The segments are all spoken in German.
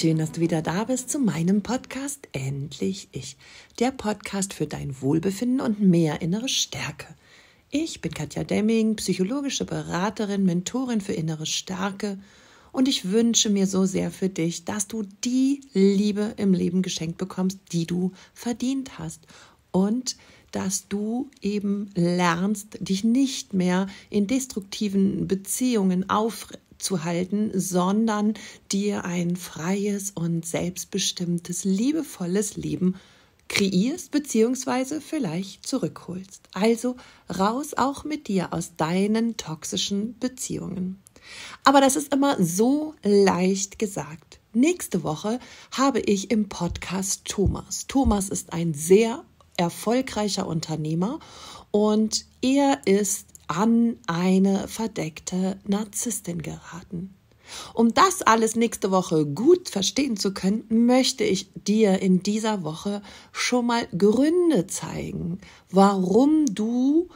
Schön, dass du wieder da bist zu meinem Podcast Endlich Ich. Der Podcast für dein Wohlbefinden und mehr innere Stärke. Ich bin Katja Demming, psychologische Beraterin, Mentorin für innere Stärke und ich wünsche mir so sehr für dich, dass du die Liebe im Leben geschenkt bekommst, die du verdient hast und dass du eben lernst, dich nicht mehr in destruktiven Beziehungen auf, zu halten, sondern dir ein freies und selbstbestimmtes, liebevolles Leben kreierst beziehungsweise vielleicht zurückholst. Also raus auch mit dir aus deinen toxischen Beziehungen. Aber das ist immer so leicht gesagt. Nächste Woche habe ich im Podcast Thomas. Thomas ist ein sehr erfolgreicher Unternehmer und er ist an eine verdeckte Narzisstin geraten. Um das alles nächste Woche gut verstehen zu können, möchte ich dir in dieser Woche schon mal Gründe zeigen, warum du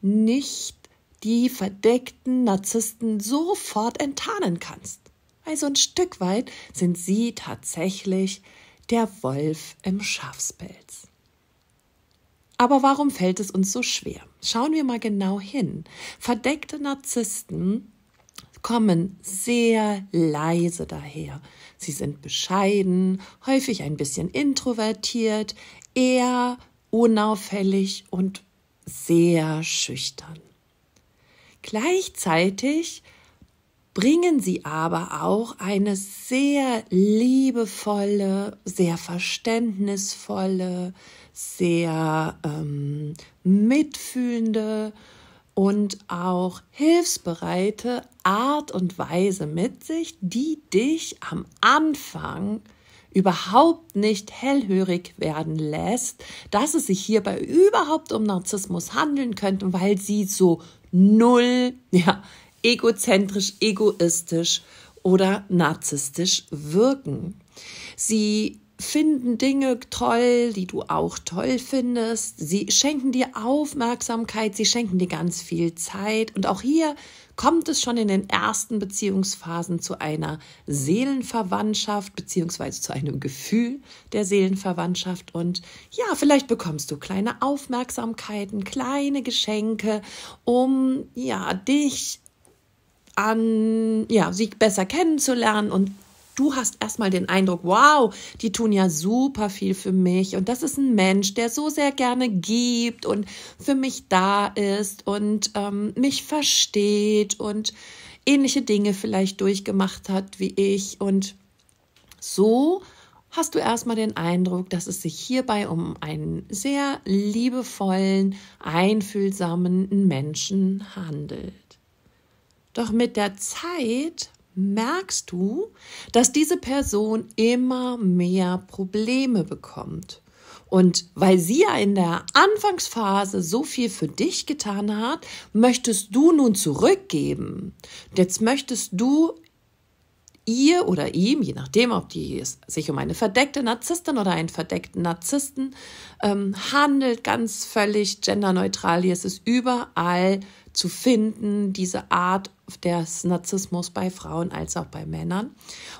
nicht die verdeckten Narzissten sofort enttarnen kannst. Also ein Stück weit sind sie tatsächlich der Wolf im Schafspelz. Aber warum fällt es uns so schwer? Schauen wir mal genau hin. Verdeckte Narzissten kommen sehr leise daher. Sie sind bescheiden, häufig ein bisschen introvertiert, eher unauffällig und sehr schüchtern. Gleichzeitig bringen sie aber auch eine sehr liebevolle, sehr verständnisvolle, sehr ähm, mitfühlende und auch hilfsbereite Art und Weise mit sich, die dich am Anfang überhaupt nicht hellhörig werden lässt, dass es sich hierbei überhaupt um Narzissmus handeln könnte, weil sie so null, ja, egozentrisch, egoistisch oder narzisstisch wirken. Sie finden Dinge toll, die du auch toll findest. Sie schenken dir Aufmerksamkeit, sie schenken dir ganz viel Zeit. Und auch hier kommt es schon in den ersten Beziehungsphasen zu einer Seelenverwandtschaft beziehungsweise zu einem Gefühl der Seelenverwandtschaft. Und ja, vielleicht bekommst du kleine Aufmerksamkeiten, kleine Geschenke, um ja dich an ja, sie besser kennenzulernen und Du hast erstmal den Eindruck, wow, die tun ja super viel für mich und das ist ein Mensch, der so sehr gerne gibt und für mich da ist und ähm, mich versteht und ähnliche Dinge vielleicht durchgemacht hat wie ich und so hast du erstmal den Eindruck, dass es sich hierbei um einen sehr liebevollen, einfühlsamen Menschen handelt. Doch mit der Zeit merkst du, dass diese Person immer mehr Probleme bekommt. Und weil sie ja in der Anfangsphase so viel für dich getan hat, möchtest du nun zurückgeben. Jetzt möchtest du ihr oder ihm, je nachdem, ob die es sich um eine verdeckte Narzisstin oder einen verdeckten Narzissten ähm, handelt, ganz völlig genderneutral. Hier ist es überall zu finden, diese Art des Narzissmus bei Frauen als auch bei Männern.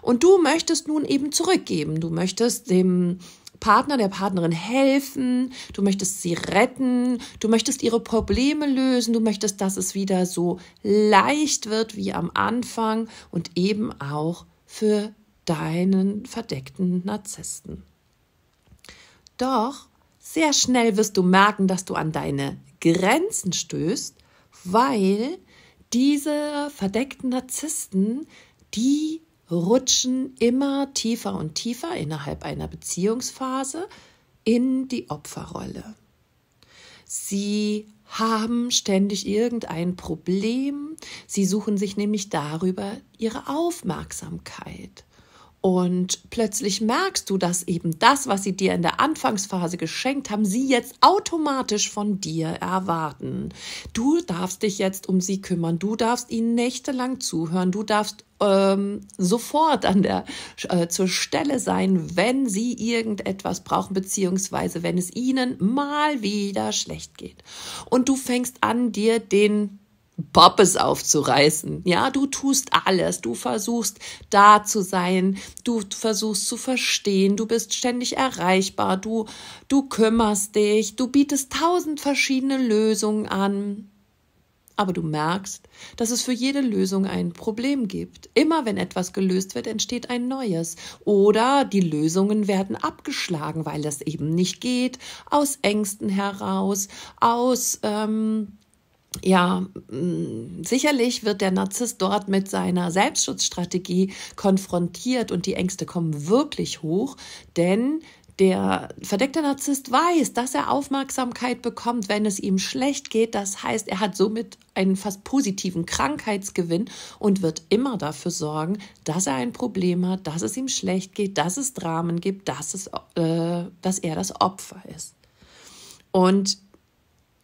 Und du möchtest nun eben zurückgeben. Du möchtest dem Partner, der Partnerin helfen, du möchtest sie retten, du möchtest ihre Probleme lösen, du möchtest, dass es wieder so leicht wird wie am Anfang und eben auch für deinen verdeckten Narzissten. Doch sehr schnell wirst du merken, dass du an deine Grenzen stößt, weil diese verdeckten Narzissten, die rutschen immer tiefer und tiefer innerhalb einer Beziehungsphase in die Opferrolle. Sie haben ständig irgendein Problem. Sie suchen sich nämlich darüber ihre Aufmerksamkeit. Und plötzlich merkst du, dass eben das, was sie dir in der Anfangsphase geschenkt haben, sie jetzt automatisch von dir erwarten. Du darfst dich jetzt um sie kümmern, du darfst ihnen nächtelang zuhören, du darfst ähm, sofort an der äh, zur Stelle sein, wenn sie irgendetwas brauchen, beziehungsweise wenn es ihnen mal wieder schlecht geht. Und du fängst an, dir den Poppes aufzureißen. Ja, du tust alles. Du versuchst da zu sein. Du versuchst zu verstehen. Du bist ständig erreichbar. Du, du kümmerst dich. Du bietest tausend verschiedene Lösungen an. Aber du merkst, dass es für jede Lösung ein Problem gibt. Immer wenn etwas gelöst wird, entsteht ein neues. Oder die Lösungen werden abgeschlagen, weil das eben nicht geht. Aus Ängsten heraus, aus, ähm, ja, mm, sicherlich wird der Narzisst dort mit seiner Selbstschutzstrategie konfrontiert und die Ängste kommen wirklich hoch, denn der verdeckte Narzisst weiß, dass er Aufmerksamkeit bekommt, wenn es ihm schlecht geht. Das heißt, er hat somit einen fast positiven Krankheitsgewinn und wird immer dafür sorgen, dass er ein Problem hat, dass es ihm schlecht geht, dass es Dramen gibt, dass, es, äh, dass er das Opfer ist. Und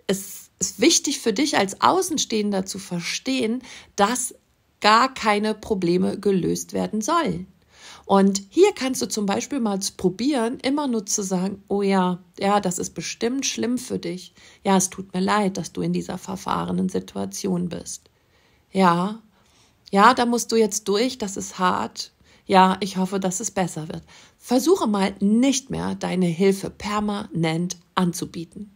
es ist wichtig für dich als Außenstehender zu verstehen, dass gar keine Probleme gelöst werden sollen. Und hier kannst du zum Beispiel mal probieren, immer nur zu sagen, oh ja, ja, das ist bestimmt schlimm für dich. Ja, es tut mir leid, dass du in dieser verfahrenen Situation bist. Ja, ja, da musst du jetzt durch, das ist hart. Ja, ich hoffe, dass es besser wird. Versuche mal nicht mehr, deine Hilfe permanent anzubieten.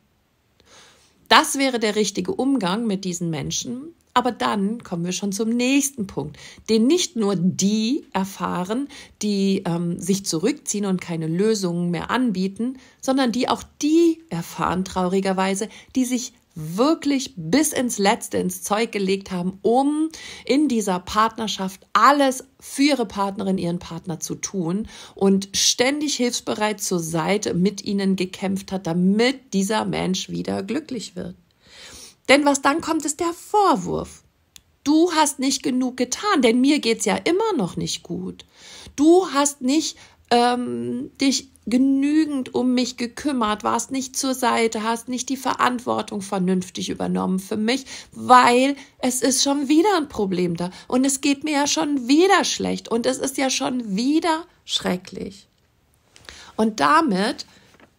Das wäre der richtige Umgang mit diesen Menschen. Aber dann kommen wir schon zum nächsten Punkt, den nicht nur die erfahren, die ähm, sich zurückziehen und keine Lösungen mehr anbieten, sondern die auch die erfahren traurigerweise, die sich wirklich bis ins Letzte ins Zeug gelegt haben, um in dieser Partnerschaft alles für ihre Partnerin, ihren Partner zu tun und ständig hilfsbereit zur Seite mit ihnen gekämpft hat, damit dieser Mensch wieder glücklich wird. Denn was dann kommt, ist der Vorwurf. Du hast nicht genug getan, denn mir geht's ja immer noch nicht gut. Du hast nicht ähm, dich genügend um mich gekümmert, warst nicht zur Seite, hast nicht die Verantwortung vernünftig übernommen für mich, weil es ist schon wieder ein Problem da und es geht mir ja schon wieder schlecht und es ist ja schon wieder schrecklich. Und damit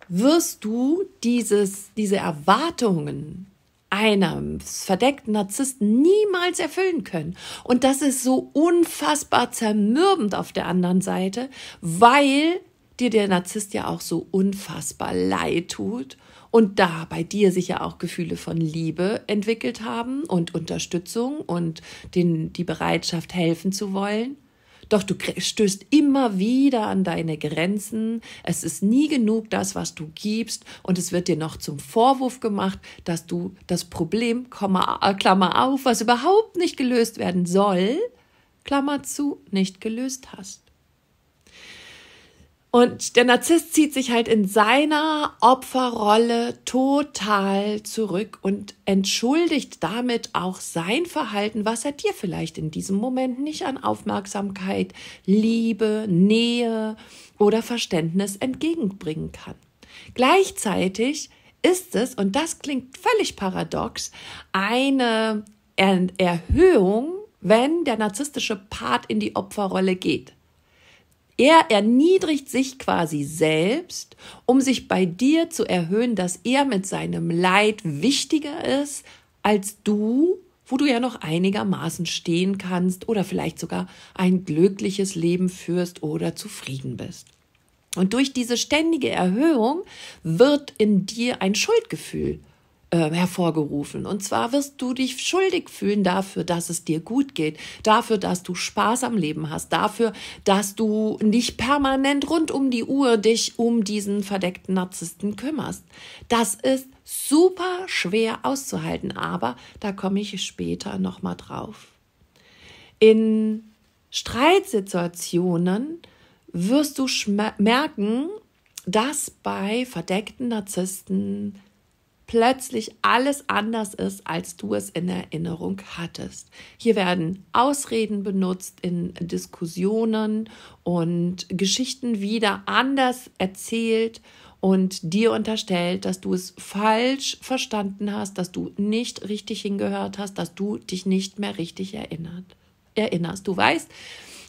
wirst du dieses, diese Erwartungen eines verdeckten Narzissten niemals erfüllen können. Und das ist so unfassbar zermürbend auf der anderen Seite, weil dir der Narzisst ja auch so unfassbar leid tut und da bei dir sicher auch Gefühle von Liebe entwickelt haben und Unterstützung und den, die Bereitschaft helfen zu wollen. Doch du stößt immer wieder an deine Grenzen. Es ist nie genug das, was du gibst. Und es wird dir noch zum Vorwurf gemacht, dass du das Problem, äh, Klammer auf, was überhaupt nicht gelöst werden soll, Klammer zu, nicht gelöst hast. Und der Narzisst zieht sich halt in seiner Opferrolle total zurück und entschuldigt damit auch sein Verhalten, was er dir vielleicht in diesem Moment nicht an Aufmerksamkeit, Liebe, Nähe oder Verständnis entgegenbringen kann. Gleichzeitig ist es, und das klingt völlig paradox, eine Erhöhung, wenn der narzisstische Part in die Opferrolle geht. Er erniedrigt sich quasi selbst, um sich bei dir zu erhöhen, dass er mit seinem Leid wichtiger ist als du, wo du ja noch einigermaßen stehen kannst oder vielleicht sogar ein glückliches Leben führst oder zufrieden bist. Und durch diese ständige Erhöhung wird in dir ein Schuldgefühl äh, hervorgerufen. Und zwar wirst du dich schuldig fühlen dafür, dass es dir gut geht, dafür, dass du Spaß am Leben hast, dafür, dass du nicht permanent rund um die Uhr dich um diesen verdeckten Narzissten kümmerst. Das ist super schwer auszuhalten, aber da komme ich später nochmal drauf. In Streitsituationen wirst du merken, dass bei verdeckten Narzissten plötzlich alles anders ist, als du es in Erinnerung hattest. Hier werden Ausreden benutzt in Diskussionen und Geschichten wieder anders erzählt und dir unterstellt, dass du es falsch verstanden hast, dass du nicht richtig hingehört hast, dass du dich nicht mehr richtig erinnert, erinnerst. Du weißt,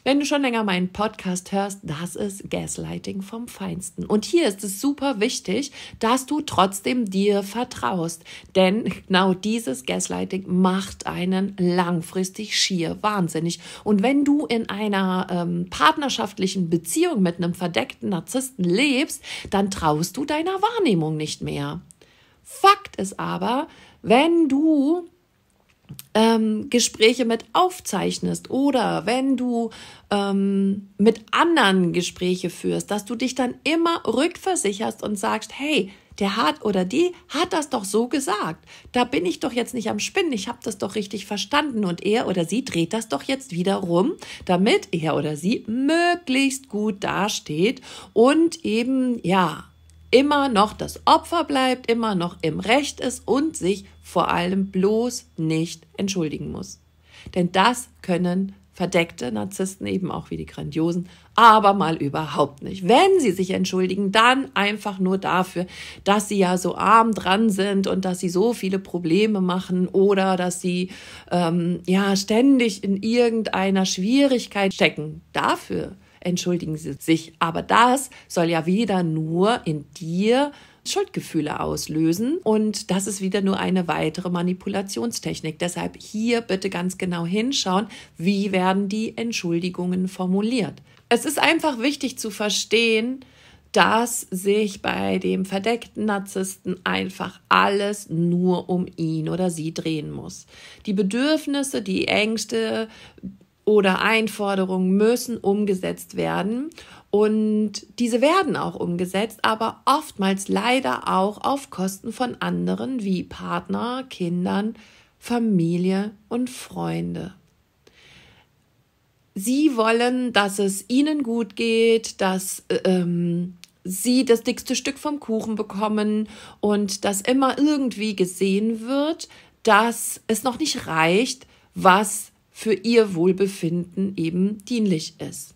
wenn du schon länger meinen Podcast hörst, das ist Gaslighting vom Feinsten. Und hier ist es super wichtig, dass du trotzdem dir vertraust. Denn genau dieses Gaslighting macht einen langfristig schier wahnsinnig. Und wenn du in einer ähm, partnerschaftlichen Beziehung mit einem verdeckten Narzissten lebst, dann traust du deiner Wahrnehmung nicht mehr. Fakt ist aber, wenn du ähm, Gespräche mit aufzeichnest oder wenn du ähm, mit anderen Gespräche führst, dass du dich dann immer rückversicherst und sagst, hey, der hat oder die hat das doch so gesagt. Da bin ich doch jetzt nicht am Spinnen, ich habe das doch richtig verstanden und er oder sie dreht das doch jetzt wieder rum, damit er oder sie möglichst gut dasteht und eben ja immer noch das Opfer bleibt, immer noch im Recht ist und sich vor allem bloß nicht entschuldigen muss. Denn das können verdeckte Narzissten eben auch wie die Grandiosen, aber mal überhaupt nicht. Wenn sie sich entschuldigen, dann einfach nur dafür, dass sie ja so arm dran sind und dass sie so viele Probleme machen oder dass sie ähm, ja ständig in irgendeiner Schwierigkeit stecken. Dafür entschuldigen sie sich. Aber das soll ja wieder nur in dir Schuldgefühle auslösen. Und das ist wieder nur eine weitere Manipulationstechnik. Deshalb hier bitte ganz genau hinschauen, wie werden die Entschuldigungen formuliert. Es ist einfach wichtig zu verstehen, dass sich bei dem verdeckten Narzissten einfach alles nur um ihn oder sie drehen muss. Die Bedürfnisse, die Ängste, oder Einforderungen müssen umgesetzt werden. Und diese werden auch umgesetzt, aber oftmals leider auch auf Kosten von anderen wie Partner, Kindern, Familie und Freunde. Sie wollen, dass es ihnen gut geht, dass ähm, sie das dickste Stück vom Kuchen bekommen und dass immer irgendwie gesehen wird, dass es noch nicht reicht, was für ihr Wohlbefinden eben dienlich ist.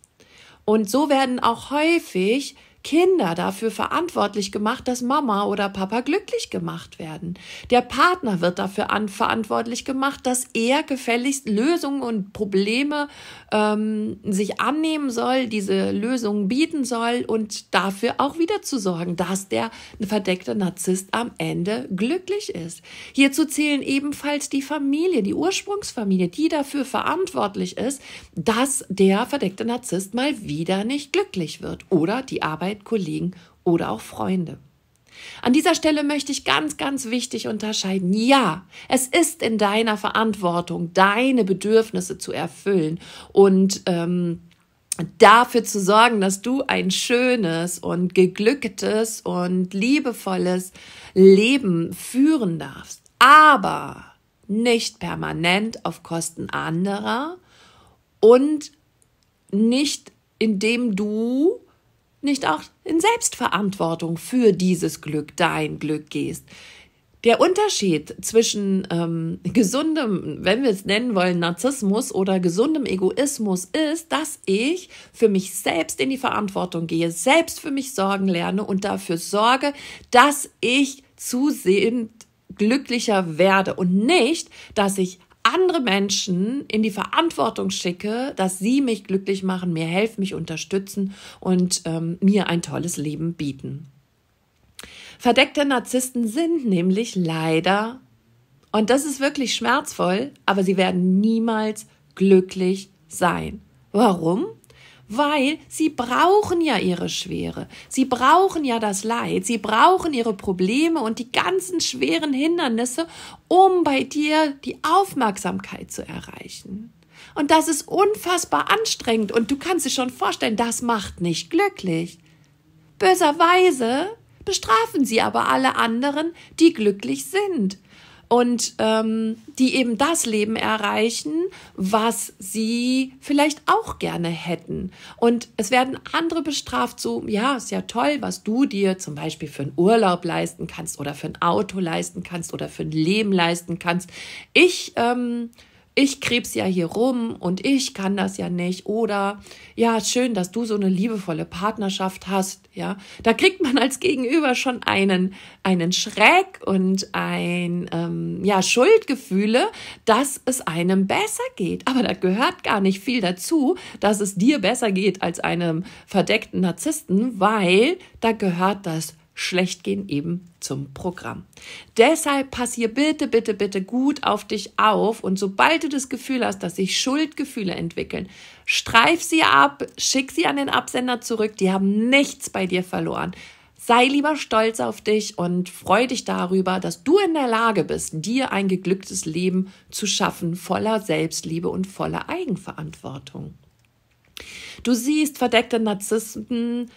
Und so werden auch häufig Kinder dafür verantwortlich gemacht, dass Mama oder Papa glücklich gemacht werden. Der Partner wird dafür verantwortlich gemacht, dass er gefälligst Lösungen und Probleme ähm, sich annehmen soll, diese Lösungen bieten soll und dafür auch wieder zu sorgen, dass der verdeckte Narzisst am Ende glücklich ist. Hierzu zählen ebenfalls die Familie, die Ursprungsfamilie, die dafür verantwortlich ist, dass der verdeckte Narzisst mal wieder nicht glücklich wird oder die Arbeit Arbeit, Kollegen oder auch Freunde. An dieser Stelle möchte ich ganz, ganz wichtig unterscheiden. Ja, es ist in deiner Verantwortung, deine Bedürfnisse zu erfüllen und ähm, dafür zu sorgen, dass du ein schönes und geglücktes und liebevolles Leben führen darfst. Aber nicht permanent auf Kosten anderer und nicht indem du nicht auch in Selbstverantwortung für dieses Glück, dein Glück gehst. Der Unterschied zwischen ähm, gesundem, wenn wir es nennen wollen, Narzissmus oder gesundem Egoismus ist, dass ich für mich selbst in die Verantwortung gehe, selbst für mich sorgen lerne und dafür sorge, dass ich zusehend glücklicher werde und nicht, dass ich andere Menschen in die Verantwortung schicke, dass sie mich glücklich machen, mir helfen, mich unterstützen und ähm, mir ein tolles Leben bieten. Verdeckte Narzissten sind nämlich leider, und das ist wirklich schmerzvoll, aber sie werden niemals glücklich sein. Warum? weil sie brauchen ja ihre Schwere, sie brauchen ja das Leid, sie brauchen ihre Probleme und die ganzen schweren Hindernisse, um bei dir die Aufmerksamkeit zu erreichen. Und das ist unfassbar anstrengend und du kannst dir schon vorstellen, das macht nicht glücklich. Böserweise bestrafen sie aber alle anderen, die glücklich sind und ähm, die eben das Leben erreichen, was sie vielleicht auch gerne hätten. Und es werden andere bestraft, so, ja, ist ja toll, was du dir zum Beispiel für einen Urlaub leisten kannst oder für ein Auto leisten kannst oder für ein Leben leisten kannst. Ich ähm, ich krebs ja hier rum und ich kann das ja nicht oder ja, schön, dass du so eine liebevolle Partnerschaft hast, ja. Da kriegt man als Gegenüber schon einen, einen Schreck und ein, ähm, ja, Schuldgefühle, dass es einem besser geht. Aber da gehört gar nicht viel dazu, dass es dir besser geht als einem verdeckten Narzissten, weil da gehört das schlecht gehen eben zum Programm. Deshalb pass hier bitte, bitte, bitte gut auf dich auf und sobald du das Gefühl hast, dass sich Schuldgefühle entwickeln, streif sie ab, schick sie an den Absender zurück, die haben nichts bei dir verloren. Sei lieber stolz auf dich und freu dich darüber, dass du in der Lage bist, dir ein geglücktes Leben zu schaffen, voller Selbstliebe und voller Eigenverantwortung. Du siehst verdeckte Narzissten,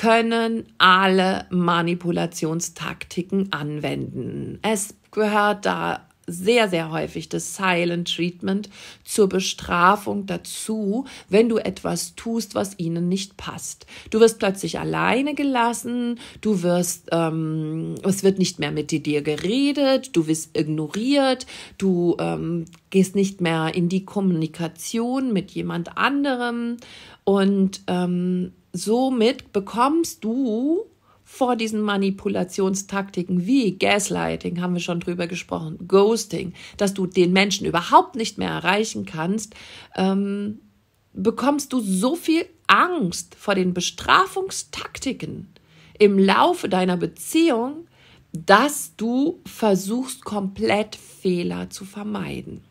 können alle Manipulationstaktiken anwenden. Es gehört da sehr, sehr häufig das Silent Treatment zur Bestrafung dazu, wenn du etwas tust, was ihnen nicht passt. Du wirst plötzlich alleine gelassen, du wirst, ähm, es wird nicht mehr mit dir geredet, du wirst ignoriert, du ähm, gehst nicht mehr in die Kommunikation mit jemand anderem und ähm, somit bekommst du vor diesen Manipulationstaktiken wie Gaslighting, haben wir schon drüber gesprochen, Ghosting, dass du den Menschen überhaupt nicht mehr erreichen kannst, ähm, bekommst du so viel Angst vor den Bestrafungstaktiken im Laufe deiner Beziehung, dass du versuchst, komplett Fehler zu vermeiden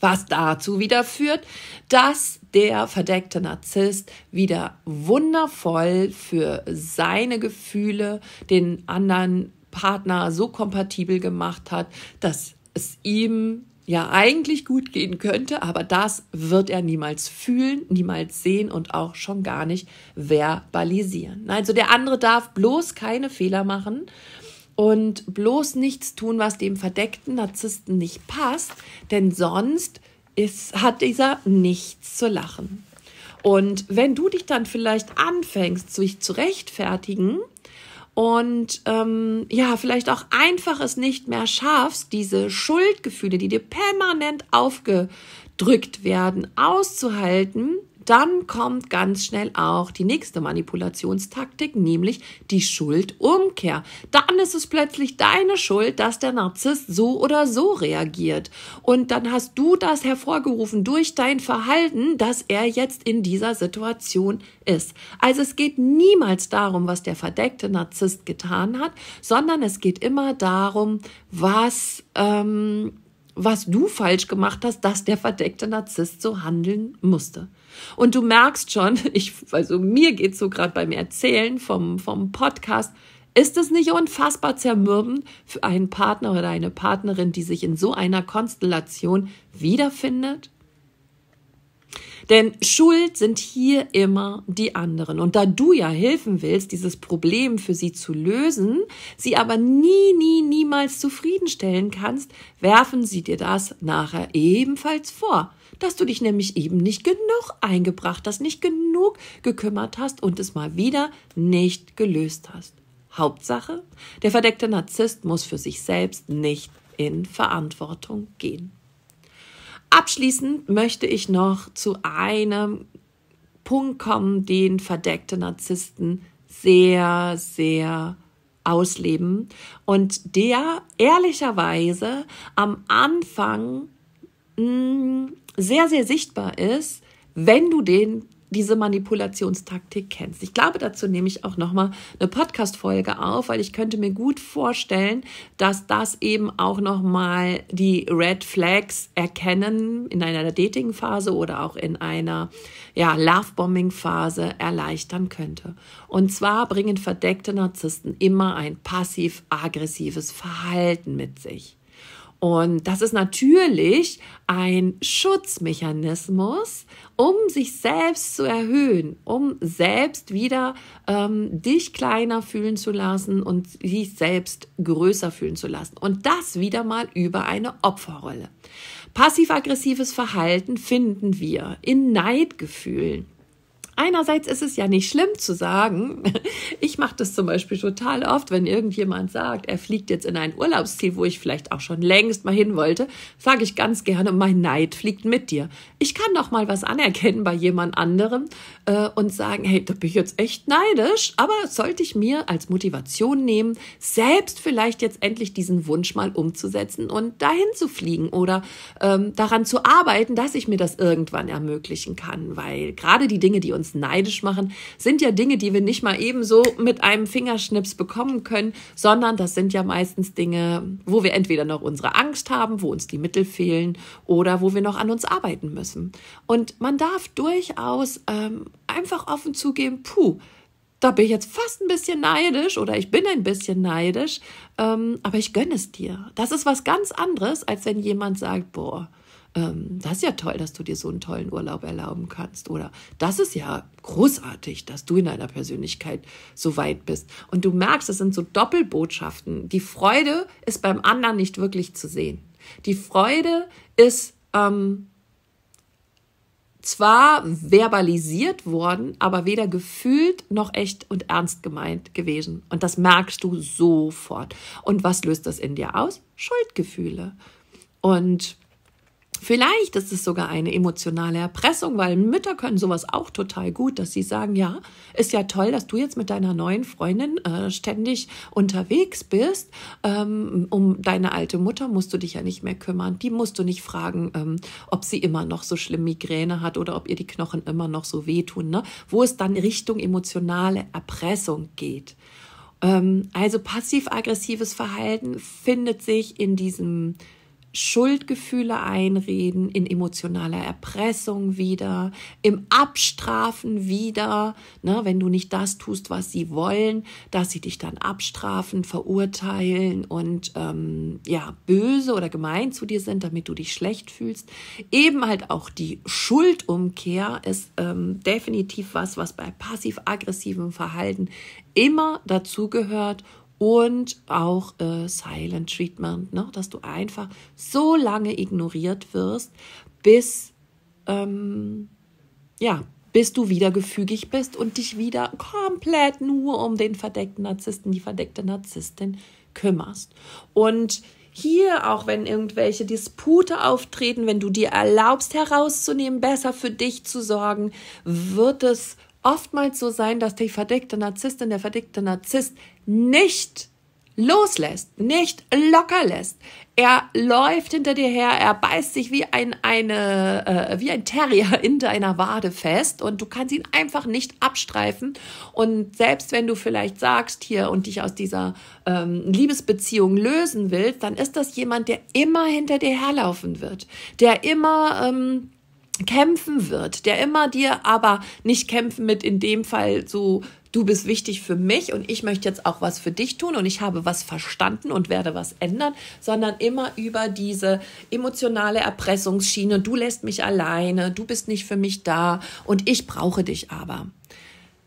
was dazu wieder führt, dass der verdeckte Narzisst wieder wundervoll für seine Gefühle den anderen Partner so kompatibel gemacht hat, dass es ihm ja eigentlich gut gehen könnte, aber das wird er niemals fühlen, niemals sehen und auch schon gar nicht verbalisieren. Also der andere darf bloß keine Fehler machen und bloß nichts tun, was dem verdeckten Narzissten nicht passt, denn sonst ist, hat dieser nichts zu lachen. Und wenn du dich dann vielleicht anfängst, sich zu rechtfertigen und ähm, ja, vielleicht auch einfach es nicht mehr schaffst, diese Schuldgefühle, die dir permanent aufgedrückt werden, auszuhalten, dann kommt ganz schnell auch die nächste Manipulationstaktik, nämlich die Schuldumkehr. Dann ist es plötzlich deine Schuld, dass der Narzisst so oder so reagiert. Und dann hast du das hervorgerufen durch dein Verhalten, dass er jetzt in dieser Situation ist. Also es geht niemals darum, was der verdeckte Narzisst getan hat, sondern es geht immer darum, was ähm, was du falsch gemacht hast, dass der verdeckte Narzisst so handeln musste. Und du merkst schon, ich, also mir geht's so gerade beim Erzählen vom, vom Podcast, ist es nicht unfassbar zermürbend für einen Partner oder eine Partnerin, die sich in so einer Konstellation wiederfindet? Denn schuld sind hier immer die anderen. Und da du ja helfen willst, dieses Problem für sie zu lösen, sie aber nie, nie, niemals zufriedenstellen kannst, werfen sie dir das nachher ebenfalls vor dass du dich nämlich eben nicht genug eingebracht hast, nicht genug gekümmert hast und es mal wieder nicht gelöst hast. Hauptsache, der verdeckte Narzisst muss für sich selbst nicht in Verantwortung gehen. Abschließend möchte ich noch zu einem Punkt kommen, den verdeckte Narzissten sehr, sehr ausleben und der ehrlicherweise am Anfang mh, mm, sehr, sehr sichtbar ist, wenn du den diese Manipulationstaktik kennst. Ich glaube, dazu nehme ich auch nochmal eine Podcast-Folge auf, weil ich könnte mir gut vorstellen, dass das eben auch nochmal die Red Flags erkennen in einer Dating-Phase oder auch in einer ja, Love-Bombing-Phase erleichtern könnte. Und zwar bringen verdeckte Narzissten immer ein passiv-aggressives Verhalten mit sich. Und das ist natürlich ein Schutzmechanismus, um sich selbst zu erhöhen, um selbst wieder ähm, dich kleiner fühlen zu lassen und dich selbst größer fühlen zu lassen. Und das wieder mal über eine Opferrolle. Passiv-aggressives Verhalten finden wir in Neidgefühlen Einerseits ist es ja nicht schlimm zu sagen, ich mache das zum Beispiel total oft, wenn irgendjemand sagt, er fliegt jetzt in ein Urlaubsziel, wo ich vielleicht auch schon längst mal hin wollte, sage ich ganz gerne, mein Neid fliegt mit dir. Ich kann doch mal was anerkennen bei jemand anderem äh, und sagen, hey, da bin ich jetzt echt neidisch, aber sollte ich mir als Motivation nehmen, selbst vielleicht jetzt endlich diesen Wunsch mal umzusetzen und dahin zu fliegen oder ähm, daran zu arbeiten, dass ich mir das irgendwann ermöglichen kann, weil gerade die Dinge, die uns uns neidisch machen, sind ja Dinge, die wir nicht mal ebenso mit einem Fingerschnips bekommen können, sondern das sind ja meistens Dinge, wo wir entweder noch unsere Angst haben, wo uns die Mittel fehlen oder wo wir noch an uns arbeiten müssen. Und man darf durchaus ähm, einfach offen zugeben, puh, da bin ich jetzt fast ein bisschen neidisch oder ich bin ein bisschen neidisch, ähm, aber ich gönne es dir. Das ist was ganz anderes, als wenn jemand sagt, boah, ähm, das ist ja toll, dass du dir so einen tollen Urlaub erlauben kannst. Oder das ist ja großartig, dass du in deiner Persönlichkeit so weit bist. Und du merkst, es sind so Doppelbotschaften. Die Freude ist beim anderen nicht wirklich zu sehen. Die Freude ist ähm, zwar verbalisiert worden, aber weder gefühlt noch echt und ernst gemeint gewesen. Und das merkst du sofort. Und was löst das in dir aus? Schuldgefühle. Und Vielleicht ist es sogar eine emotionale Erpressung, weil Mütter können sowas auch total gut, dass sie sagen, ja, ist ja toll, dass du jetzt mit deiner neuen Freundin äh, ständig unterwegs bist. Ähm, um deine alte Mutter musst du dich ja nicht mehr kümmern. Die musst du nicht fragen, ähm, ob sie immer noch so schlimm Migräne hat oder ob ihr die Knochen immer noch so wehtun. Ne? Wo es dann Richtung emotionale Erpressung geht. Ähm, also passiv-aggressives Verhalten findet sich in diesem Schuldgefühle einreden, in emotionaler Erpressung wieder, im Abstrafen wieder, ne, wenn du nicht das tust, was sie wollen, dass sie dich dann abstrafen, verurteilen und ähm, ja, böse oder gemein zu dir sind, damit du dich schlecht fühlst. Eben halt auch die Schuldumkehr ist ähm, definitiv was, was bei passiv-aggressivem Verhalten immer dazu gehört und auch äh, Silent Treatment, ne? dass du einfach so lange ignoriert wirst, bis, ähm, ja, bis du wieder gefügig bist und dich wieder komplett nur um den verdeckten Narzissten, die verdeckte Narzisstin kümmerst. Und hier, auch wenn irgendwelche Dispute auftreten, wenn du dir erlaubst herauszunehmen, besser für dich zu sorgen, wird es oftmals so sein, dass die verdickte Narzisstin, der verdickte Narzisst nicht loslässt, nicht locker lässt. Er läuft hinter dir her, er beißt sich wie ein, eine, äh, wie ein Terrier in deiner Wade fest und du kannst ihn einfach nicht abstreifen. Und selbst wenn du vielleicht sagst hier und dich aus dieser ähm, Liebesbeziehung lösen willst, dann ist das jemand, der immer hinter dir herlaufen wird, der immer, ähm, kämpfen wird, der immer dir aber nicht kämpfen mit in dem Fall so du bist wichtig für mich und ich möchte jetzt auch was für dich tun und ich habe was verstanden und werde was ändern, sondern immer über diese emotionale Erpressungsschiene, du lässt mich alleine, du bist nicht für mich da und ich brauche dich aber.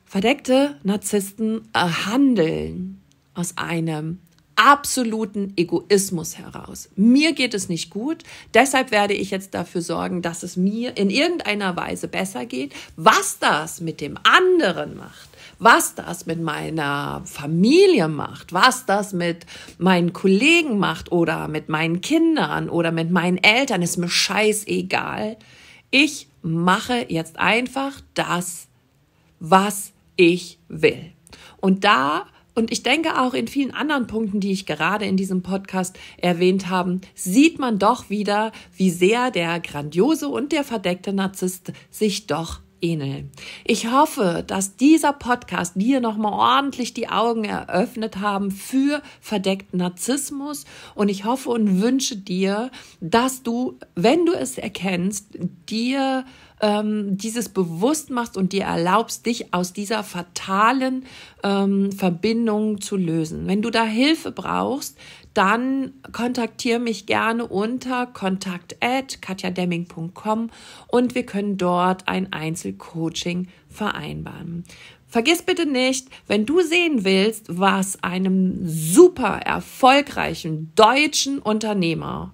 Verdeckte Narzissten äh, handeln aus einem absoluten Egoismus heraus. Mir geht es nicht gut, deshalb werde ich jetzt dafür sorgen, dass es mir in irgendeiner Weise besser geht. Was das mit dem anderen macht, was das mit meiner Familie macht, was das mit meinen Kollegen macht oder mit meinen Kindern oder mit meinen Eltern, ist mir scheißegal. Ich mache jetzt einfach das, was ich will. Und da und ich denke auch in vielen anderen Punkten, die ich gerade in diesem Podcast erwähnt habe, sieht man doch wieder, wie sehr der grandiose und der verdeckte Narzisst sich doch ähneln. Ich hoffe, dass dieser Podcast dir nochmal ordentlich die Augen eröffnet haben für verdeckten Narzissmus und ich hoffe und wünsche dir, dass du, wenn du es erkennst, dir ähm, dieses bewusst machst und dir erlaubst, dich aus dieser fatalen ähm, Verbindung zu lösen. Wenn du da Hilfe brauchst, dann kontaktiere mich gerne unter at katjademming.com und wir können dort ein Einzelcoaching vereinbaren. Vergiss bitte nicht, wenn du sehen willst, was einem super erfolgreichen deutschen Unternehmer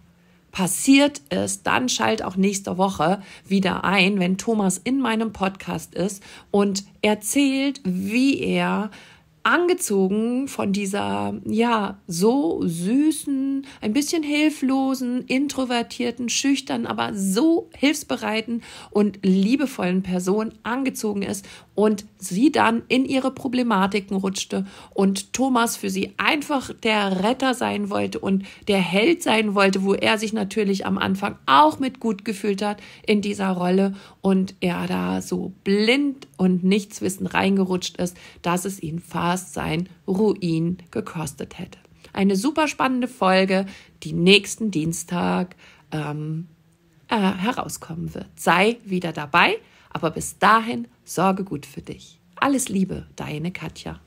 passiert ist, dann schalt auch nächste Woche wieder ein, wenn Thomas in meinem Podcast ist und erzählt, wie er angezogen von dieser, ja, so süßen, ein bisschen hilflosen, introvertierten, schüchtern, aber so hilfsbereiten und liebevollen Person angezogen ist und sie dann in ihre Problematiken rutschte und Thomas für sie einfach der Retter sein wollte und der Held sein wollte, wo er sich natürlich am Anfang auch mit gut gefühlt hat in dieser Rolle und er da so blind und nichtswissend reingerutscht ist, dass es ihn fast was sein Ruin gekostet hätte. Eine super spannende Folge, die nächsten Dienstag ähm, äh, herauskommen wird. Sei wieder dabei, aber bis dahin sorge gut für dich. Alles Liebe, deine Katja.